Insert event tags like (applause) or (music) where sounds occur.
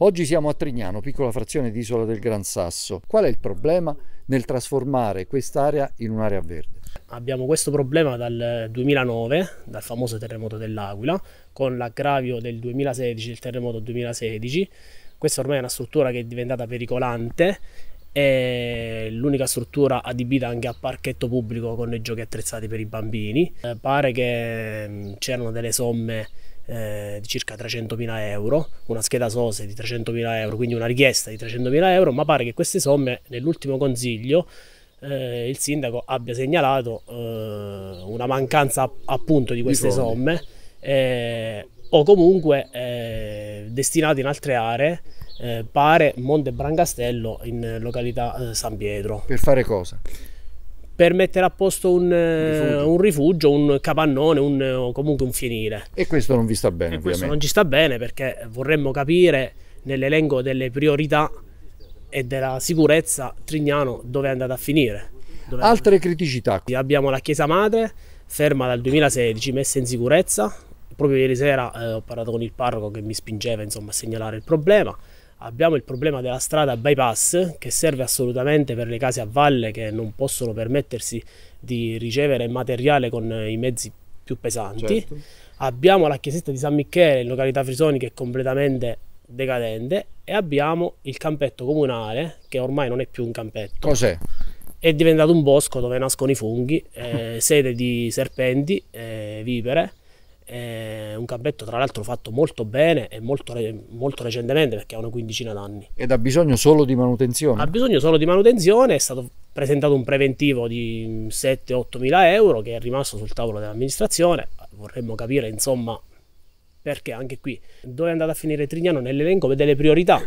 Oggi siamo a Trignano, piccola frazione di isola del Gran Sasso. Qual è il problema nel trasformare quest'area in un'area verde? Abbiamo questo problema dal 2009, dal famoso terremoto dell'Aquila, con l'aggravio del 2016, il terremoto 2016. Questa ormai è una struttura che è diventata pericolante è l'unica struttura adibita anche a parchetto pubblico con i giochi attrezzati per i bambini. Eh, pare che mm, c'erano delle somme eh, di circa 300.000 euro, una scheda SOSE di 300.000 euro, quindi una richiesta di 300.000 euro, ma pare che queste somme nell'ultimo consiglio eh, il sindaco abbia segnalato eh, una mancanza appunto di queste di somme eh, o comunque eh, destinate in altre aree. pare Monte Brancastello in località San Pietro. Per fare cosa? per mettere a posto un, rifugio. Eh, un, rifugio. un capannone un, eh, o comunque un fienile. E questo non vi sta bene, e Questo non ci sta bene perché vorremmo capire nell'elenco delle priorità e della sicurezza Trignano dove è andata a finire. Altre criticità? Abbiamo la Chiesa Madre, ferma dal 2016, messa in sicurezza. Proprio ieri sera eh, ho parlato con il parroco che mi spingeva insomma, a segnalare il problema. Abbiamo il problema della strada bypass che serve assolutamente per le case a valle che non possono permettersi di ricevere materiale con eh, i mezzi più pesanti. Certo. Abbiamo la chiesetta di San Michele in località Frisoni che è completamente decadente e abbiamo il campetto comunale che ormai non è più un campetto. Cos'è? È diventato un bosco dove nascono i funghi, eh, (laughs) sede di serpenti, eh, vipere è un campetto tra l'altro fatto molto bene e molto, molto recentemente perché ha una quindicina d'anni. Ed ha bisogno solo di manutenzione? Ha bisogno solo di manutenzione, è stato presentato un preventivo di 7-8 mila euro che è rimasto sul tavolo dell'amministrazione, vorremmo capire insomma perché anche qui dove è andato a finire Trignano nell'elenco delle priorità.